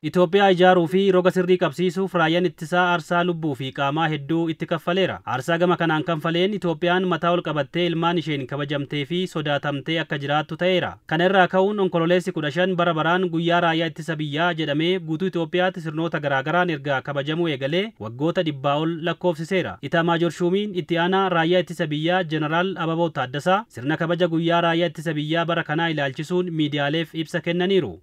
Itoophiyaa ijaaruu fi roga sirrii qabsiisuuf raayyaan ittisaa aarsaa lubbuu fi qaamaa hedduu itti kaffaleera. Aarsaa gama kanaan kanfaleen Itoophiyaan mataa ol qabattee ilmaan isheen kabajamtee fi sodaatamtee akka jiraattu ta'eera. Kana irraa ka'uun onkololeessi kudha shan bara baraan guyyaa raayyaa ittisa biyyaa jedhamee guutuu Itoophiyaatti sirnoota garaagaraan ergaa kabajamuu eegalee waggoota dhibbaa ol lakkoofsiseera. Itamaajoor Shuumiin itti aanaa raayyaa ittisa biyyaa Jeneraal Ababaw Taaddasaa sirna kabaja guyyaa raayyaa ittisa biyyaa bara kanaa ilaalchisuun miidiyaaleef ibsa kennaniiru.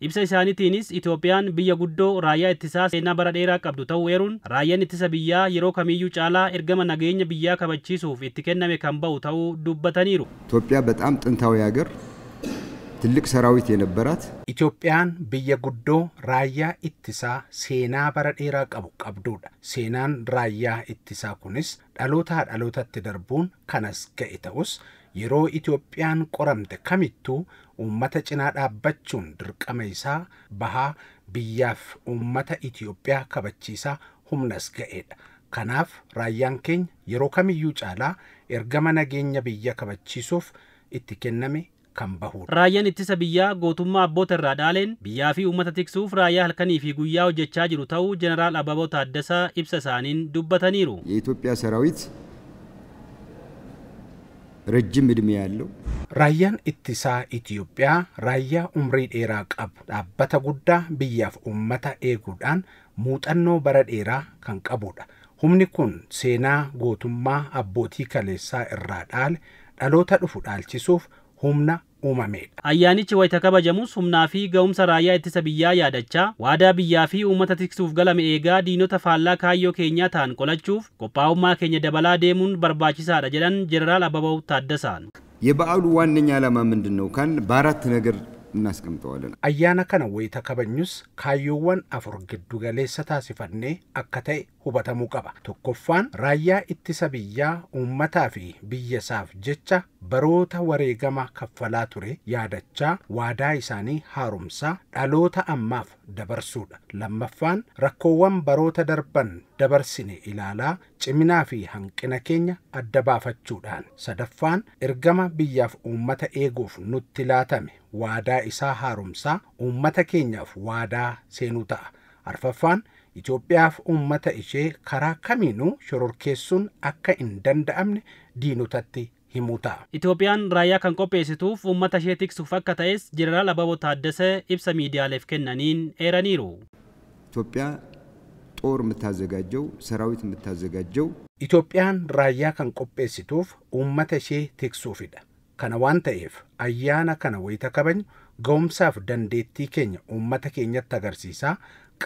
guddoo raayyaa ittisaa seenaa bara dheeraa qabdu ta'uu eeruun raayyaan ittisa biyyaa yeroo kamiyyuu caalaa ergama nageenya biyyaa kabachiisuuf itti kenname kan ba'u ta'uu dubbataniiru. Itoophiyaa bexaam ጥንታዊ ሀገር ትልቅ ሰራዊት የነበራት ኢትዮጵያን ብየ ራያ ኢትሳ ሴና በረዴራ ቀቡ ቀብዱዳ ሴናን ራያ ኢትሳ ኩንስ ዳሎታ ዳሎታት ደርቡን ከነስ የሮ ኢትዮጵያን ቆረምት ከሚቱ ኡመተ ጭና ዳበችውን ድርቀመይሳ በሃ ብያፍ ኡመተ ኢትዮጵያ ከበቺሳ ሁምነስ ከናፍ ራያን ኬኝ የሮ ከሚዩ ጫላ ኤርገመ ነገኘ ብየ ከበቺሶፍ ኢትኬነሜ Raayyaan ittisa biyyaa gootummaa abboota irraa dhaaleen biyyaa fi uummata tiksuuf raayyaa halkanii fi guyyaa hojjechaa jiru ta'uu jeneraal Ababoo Taaddasaa ibsa isaaniin dubbataniiru. የኢትዮጵያ ሰራዊት ረጅም ዕድሜ ያለው Raayyaan ittisaa Itoophiyaa raayyaa umrii dheeraa qabu dhaabbata guddaa biyyaaf uummata eeguudhaan muuxannoo bara dheeraa kan qabudha. Humni kun seenaa gootummaa abbootii kaleessaa irraa dhaale dhaloota dhufu dhaalchisuuf humna uumame. Ayyaanichi wayita kabajamus humnaa fi ga'umsa raayyaa ittisa biyyaa yaadachaa waadaa biyyaa fi uummata tiksuuf galame eegaa diinota faallaa kaayyoo keenyaa ta'an qolachuuf qophaa'ummaa keenya dabalaa deemuun barbaachisaadha jedhan ጀነራል አበባው ታደሳን የበዓሉ ዋነኛ ዓላማ ምንድን ነው ካን በአራት ነገር እናስቀምጠዋለን። አያነ ከነ ወይተ ከበኙስ ካዮዋን አፉር ግዱ ገሌሰ ታሲፈኔ አከ ተኤ ሁበተሙ ቀባ ቶኮፋን ራያ ኢትቲሰ ብያ ኡመታ ፊ ብየሳፍ ጀቻ baroota wareegama kaffalaa ture yaadachaa waadaa isaanii haaromsaa dhaloota ammaaf dabarsuudha. Lammaffaan rakkoowwan baroota darban dabarsine ilaalaa ciminaa fi hanqina keenya adda baafachuudhaan. Sadaffaan ergama biyyaaf uummata eeguuf nutti laatame waadaa isaa haaromsaa uummata keenyaaf waadaa seenuu ta'a. Arfaffaan Itoophiyaaf uummata ishee karaa kamiinuu shororkeessuun akka hin danda'amne diinotatti Itoophiyaan raayyaa kan qopheessituuf uummata ishee tiksuuf akka ta'es jeneraal Ababoo Taaddasee ibsa miidiyaaleef kennaniin eeraniiru. Itoophiyaan xoora mataa isaanii zagee jira. Itoophiyaan raayyaa kan qopheessituuf uummata ishee tiksufidha. Kana waan ta'eef ayyaana kana wayita qaban ga'umsaaf dandeettii keenya uummata keenyatti agarsiisaa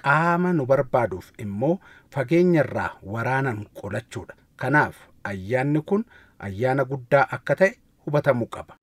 qaama nu barbaaduuf immoo fageenya irraa waraanaan qolachuudha. Kanaaf ayyaanni kun. ayyaana guddaa akka ta'e hubatamuu qaba.